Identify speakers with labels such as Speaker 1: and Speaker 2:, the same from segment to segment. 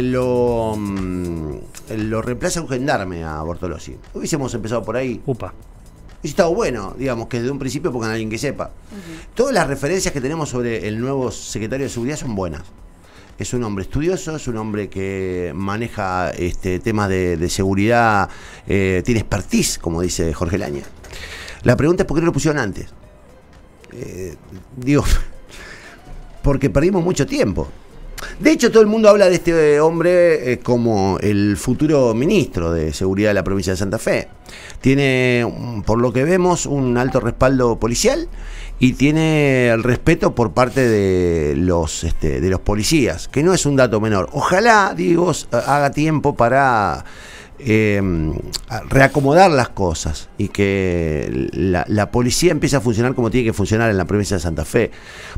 Speaker 1: lo, mm, lo reemplaza un gendarme a Bortolosi. Hubiésemos empezado por ahí. Upa. Y estado bueno, digamos, que desde un principio pongan a alguien que sepa. Todas las referencias que tenemos sobre el nuevo secretario de seguridad son buenas. Es un hombre estudioso, es un hombre que maneja este, temas de, seguridad, eh, tiene expertise, como dice Jorge Laña. La pregunta es por qué no lo pusieron antes. Eh, digo, porque perdimos mucho tiempo. De hecho, todo el mundo habla de este hombre eh, como el futuro ministro de Seguridad de la provincia de Santa Fe. Tiene, mm, por lo que vemos, un alto respaldo policial y tiene el respeto por parte de los, este, de los policías, que no es un dato menor. Ojalá, digo, haga tiempo para Em, reacomodar las cosas y que la, policía empiece a funcionar como tiene que funcionar en la provincia de Santa Fe,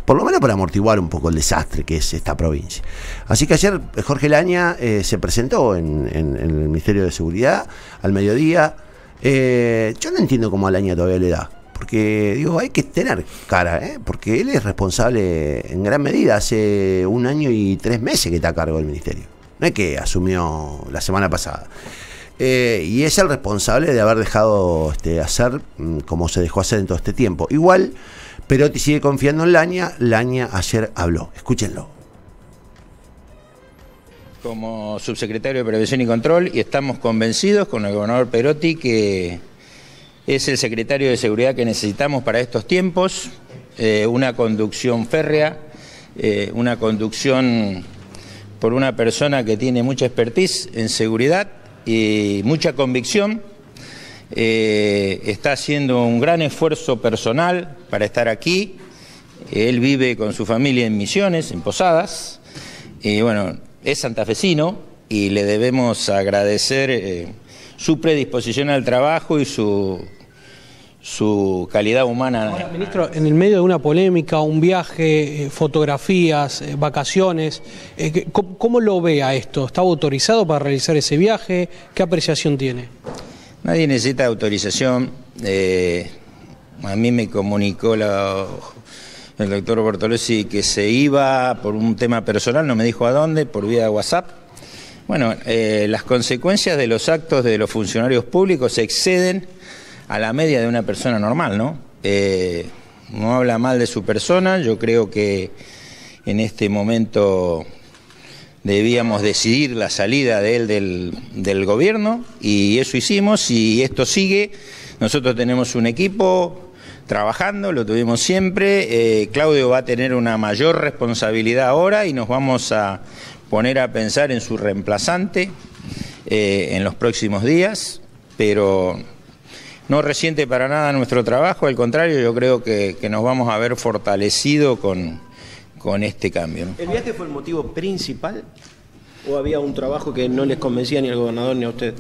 Speaker 1: por lo menos para amortiguar un poco el desastre que es esta provincia. Así que ayer eh, Jorge Laña eh, se presentó en, el Ministerio de Seguridad al mediodía. Eh, yo no entiendo cómo a Laña todavía le da. Porque digo, hay que tener cara, porque él es responsable en gran medida. Hace un año y tres meses que está a cargo del ministerio que asumió la semana pasada. Eh, y es el responsable de haber dejado este, hacer mm, como se dejó hacer en todo este tiempo. Igual, Perotti sigue confiando en Laña. Laña ayer habló. Escúchenlo.
Speaker 2: Como subsecretario de Prevención y Control, y estamos convencidos con el gobernador Perotti que es el secretario de Seguridad que necesitamos para estos tiempos. Eh, una conducción férrea, eh, una conducción por una persona que tiene mucha expertise en seguridad y mucha convicción. Eh, está haciendo un gran esfuerzo personal para estar aquí. Él vive con su familia en Misiones, en Posadas. Y bueno, es santafesino y le debemos agradecer eh, su predisposición al trabajo y su su calidad humana. ministro, en el medio de una polémica, un viaje, eh, fotografías, eh, vacaciones, eh, ¿cómo, lo ve a esto? ¿Estaba autorizado para realizar ese viaje? ¿Qué apreciación tiene? Nadie necesita autorización. a mí me comunicó el doctor Bortolosi que se iba por un tema personal, no me dijo a dónde, por vía de WhatsApp. Bueno, las consecuencias de los actos de los funcionarios públicos exceden a la media de una persona normal, ¿no? Eh, no habla mal de su persona, yo creo que en este momento debíamos decidir la salida de él del, gobierno y eso hicimos y esto sigue. Nosotros tenemos un equipo trabajando, lo tuvimos siempre. Eh, Claudio va a tener una mayor responsabilidad ahora y nos vamos a poner a pensar en su reemplazante eh, en los próximos días, pero no resiente para nada nuestro trabajo, al contrario, yo creo que, nos vamos a ver fortalecido con, con este cambio. ¿El viaje fue el motivo principal o había un trabajo que no les convencía ni al gobernador ni a usted?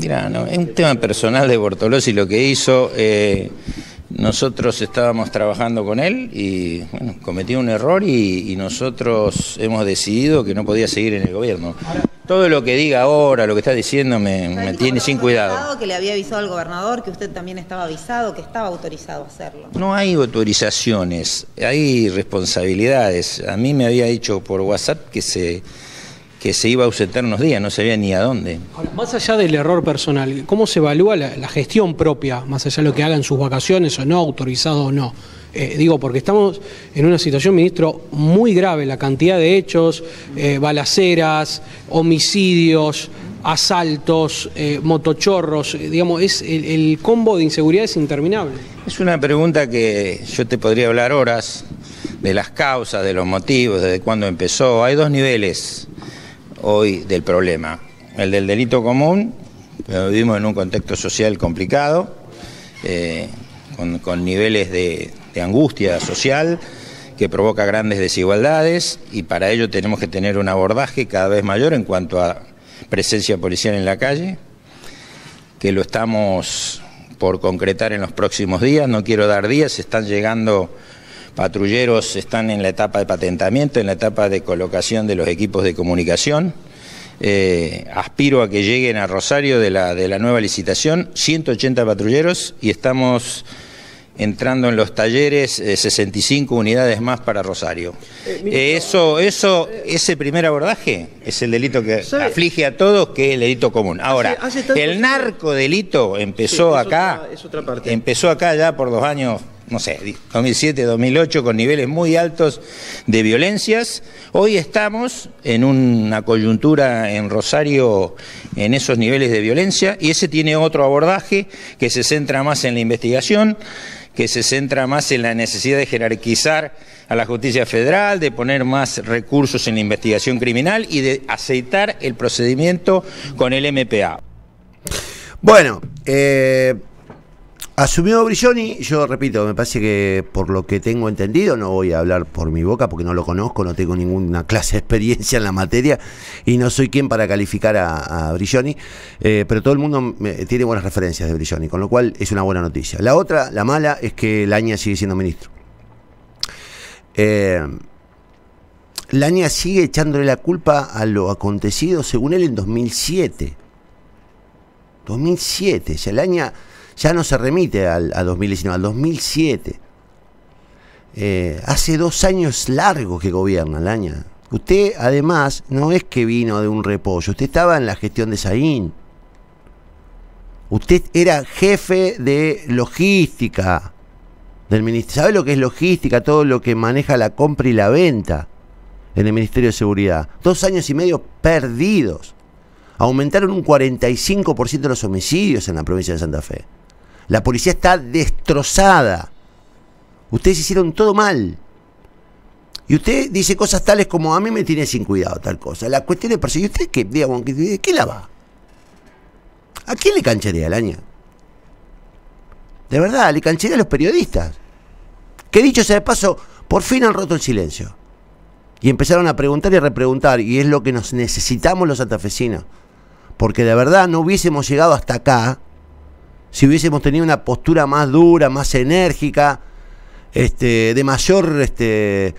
Speaker 2: Mirá, no, es un tema personal de Bortolosi lo que hizo. Eh, nosotros estábamos trabajando con él y cometió un error y nosotros hemos decidido que no podía seguir en el gobierno. Todo lo que diga ahora, lo que está diciendo, me, tiene sin cuidado. Que le había avisado al gobernador, que usted también estaba avisado, que estaba autorizado a hacerlo. No hay autorizaciones, hay responsabilidades. A mí me había dicho por WhatsApp que se, que se iba a ausentar unos días, no sabía ni a dónde. más allá del error personal, ¿cómo se evalúa la, la gestión propia, más allá de lo que hagan sus vacaciones o no, autorizado o no? Eh, digo, porque estamos en una situación, ministro, muy grave, la cantidad de hechos, eh, balaceras, homicidios, asaltos, eh, motochorros, digamos, es el, combo de inseguridad es interminable. Es una pregunta que yo te podría hablar horas de las causas, de los motivos, desde cuándo empezó. Hay dos niveles hoy del problema. El del delito común, vivimos en un contexto social complicado, con niveles de de angustia social que provoca grandes desigualdades y para ello tenemos que tener un abordaje cada vez mayor en cuanto a presencia policial en la calle, que lo estamos por concretar en los próximos días, no quiero dar días, están llegando patrulleros, están en la etapa de patentamiento, en la etapa de colocación de los equipos de comunicación. Eh, aspiro a que lleguen a Rosario de la, de la nueva licitación 180 patrulleros y estamos entrando en los talleres, 65 eh, unidades más para Rosario. Eh, eh, eso, eso, ese primer abordaje es el delito que aflige a todos, que es el delito común. Ahora, el narcodelito empezó acá, empezó acá ya por dos años no sé, 2007, 2008, con niveles muy altos de violencias. Hoy estamos en una coyuntura en Rosario en esos niveles de violencia y ese tiene otro abordaje que se centra más en la investigación, que se centra más en la necesidad de jerarquizar a la justicia federal, de poner más recursos en la investigación criminal y de aceitar el procedimiento con el MPA. Bueno, eh,
Speaker 1: Asumió Brilloni, yo repito, me parece que por lo que tengo entendido, no voy a hablar por mi boca porque no lo conozco, no tengo ninguna clase de experiencia en la materia y no soy quien para calificar a, a eh, pero todo el mundo tiene buenas referencias de Brilloni, con lo cual es una buena noticia. La otra, la mala, es que Laña sigue siendo ministro. Eh, Laña sigue echándole la culpa a lo acontecido, según él, en 2007. 2007, o sea, Laña ya no se remite al, 2019, al 2007. Eh, hace dos años largos que gobierna, Laña. Usted, además, no es que vino de un repollo. Usted estaba en la gestión de Saín. Usted era jefe de logística del ministerio. ¿Sabe lo que es logística? Todo lo que maneja la compra y la venta en el Ministerio de Seguridad. Dos años y medio perdidos. Aumentaron un 45% los homicidios en la provincia de Santa Fe. La policía está destrozada. Ustedes hicieron todo mal. Y usted dice cosas tales como a mí me tiene sin cuidado tal cosa. La cuestión es ¿Y ¿Usted qué, digamos, qué la va? ¿A quién le cancherea el año? De verdad, le cancherea a los periodistas. Que dicho sea de paso, por fin han roto el silencio. Y empezaron a preguntar y a repreguntar. Y es lo que nos necesitamos los santafesinos. Porque de verdad no hubiésemos llegado hasta acá si hubiésemos tenido una postura más dura, más enérgica, este, de mayor, este,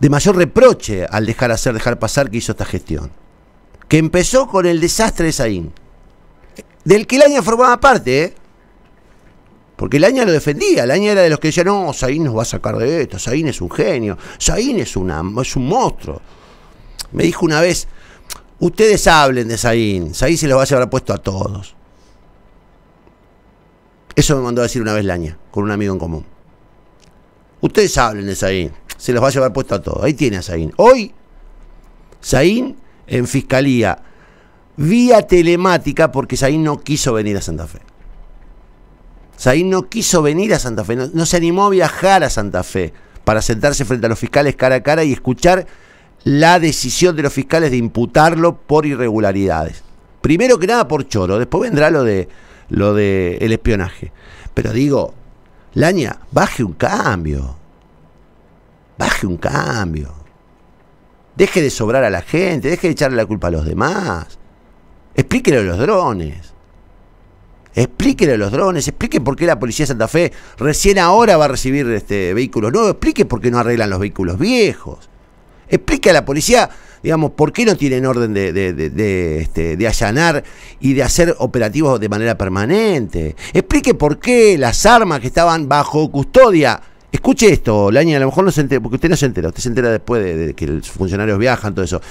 Speaker 1: de mayor reproche al dejar hacer, dejar pasar que hizo esta gestión. Que empezó con el desastre de Saín, del que el año formaba parte, ¿eh? Porque el año lo defendía, el año era de los que decían, no, Saín nos va a sacar de esto, Saín es un genio, Saín es, es un monstruo. Me dijo una vez, ustedes hablen de Saín, Saín se los va a llevar puesto a todos. Eso me mandó a decir una vez Laña, con un amigo en común. Ustedes hablen de Saín, se los va a llevar puesto a todos. Ahí tiene a Saín. Hoy, Saín en fiscalía, vía telemática, porque Saín no quiso venir a Santa Fe. Saín no quiso venir a Santa Fe, no se animó a viajar a Santa Fe para sentarse frente a los fiscales cara a cara y escuchar la decisión de los fiscales de imputarlo por irregularidades. Primero que nada por choro, después vendrá lo de lo del el espionaje. Pero digo, Laña, baje un cambio. Baje un cambio. Deje de sobrar a la gente, deje de echarle la culpa a los demás. Explíquelo a los drones. Explíquelo a los drones, explique por qué la policía de Santa Fe recién ahora va a recibir este, vehículos nuevos, explique por qué no arreglan los vehículos viejos. Explique a la policía digamos, ¿por qué no tienen orden este, de, allanar y de hacer operativos de manera permanente? Explique por qué las armas que estaban bajo custodia Escuche esto, Laña, a lo mejor no se entera, porque usted no se entera, usted se entera después de, de que los funcionarios viajan, todo eso.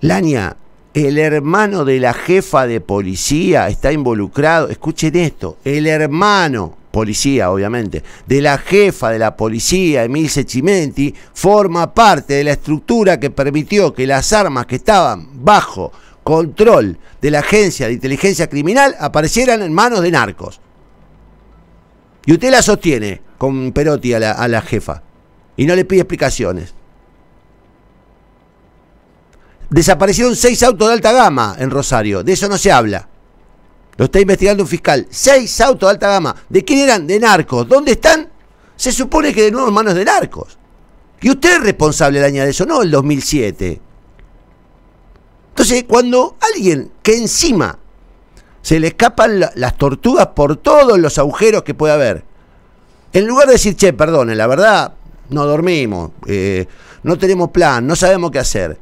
Speaker 1: Laña, el hermano de la jefa de policía está involucrado, escuchen esto, el hermano policía, obviamente, de la jefa de la policía, Emilce Cimenti, forma parte de la estructura que permitió que las armas que estaban bajo control de la agencia de inteligencia criminal aparecieran en manos de narcos. Y usted la sostiene con Perotti a la, a la jefa y no le pide explicaciones. Desaparecieron seis autos de alta gama en Rosario, de eso no se habla. Lo está investigando un fiscal. Seis autos de alta gama. ¿De quién eran? De narcos. ¿Dónde están? Se supone que de nuevo manos de narcos. Y usted es responsable del año de eso, no el 2007. Entonces, cuando alguien que encima se le escapan las tortugas por todos los agujeros que puede haber, en lugar de decir, che, perdone, la verdad, no dormimos, eh, no tenemos plan, no sabemos qué hacer,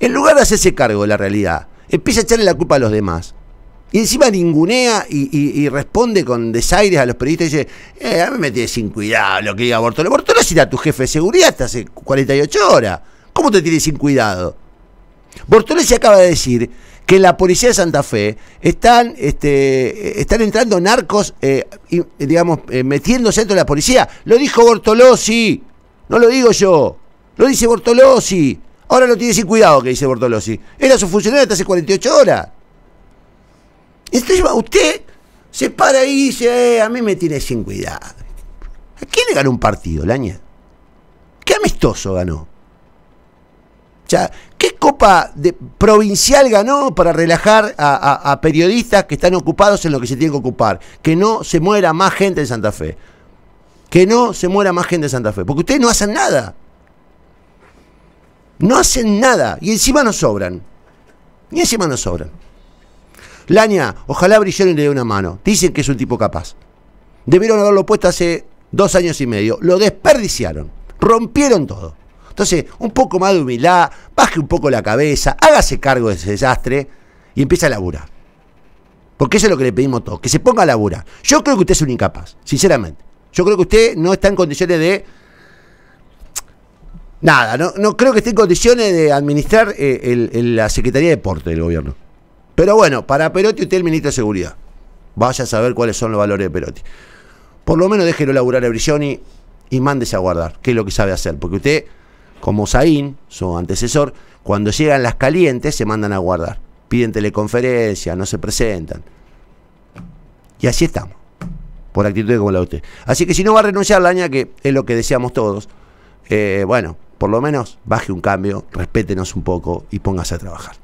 Speaker 1: en lugar de hacerse cargo de la realidad, empieza a echarle la culpa a los demás. Y encima ningunea y, responde con desaires a los periodistas y dice, eh, a mí me tiene sin cuidado lo que diga Bortolosi. Bortolosi era tu jefe de seguridad hasta hace 48 horas. ¿Cómo te tiene sin cuidado? Bortolosi acaba de decir que en la policía de Santa Fe están, este, están entrando narcos, eh, digamos, eh, metiéndose dentro de la policía. Lo dijo Bortolosi, no lo digo yo, lo dice Bortolosi. Ahora lo tiene sin cuidado que dice Bortolosi. Era su funcionario hasta hace 48 horas. Entonces usted, se para ahí y dice, eh, a mí me tiene sin cuidado. ¿A quién le ganó un partido, Laña? ¿Qué amistoso ganó? O ¿qué copa de, provincial ganó para relajar a, periodistas que están ocupados en lo que se tienen que ocupar? Que no se muera más gente en Santa Fe. Que no se muera más gente en Santa Fe. Porque ustedes no hacen nada. No hacen nada. Y encima no sobran. Y encima nos sobran. Laña, ojalá brillaron y le dé una mano. Dicen que es un tipo capaz. Debieron haberlo puesto hace dos años y medio. Lo desperdiciaron. Rompieron todo. Entonces, un poco más de humildad, baje un poco la cabeza, hágase cargo de ese desastre y empieza a laburar. Porque eso es lo que le pedimos todos, que se ponga a laburar. Yo creo que usted es un incapaz, sinceramente. Yo creo que usted no está en condiciones de nada, no, creo que esté en condiciones de administrar eh, la Secretaría de Deporte del gobierno. Pero bueno, para Perotti usted es el ministro de Seguridad. Vaya a saber cuáles son los valores de Perotti. Por lo menos déjelo laburar a Brilloni y mándese a guardar, que es lo que sabe hacer. Porque usted, como Zain, su antecesor, cuando llegan las calientes se mandan a guardar. Piden teleconferencia, no se presentan. Y así estamos, por actitud como la de usted. Así que si no va a renunciar Laña, que es lo que deseamos todos, eh, bueno, por lo menos baje un cambio, respétenos un poco y póngase a trabajar.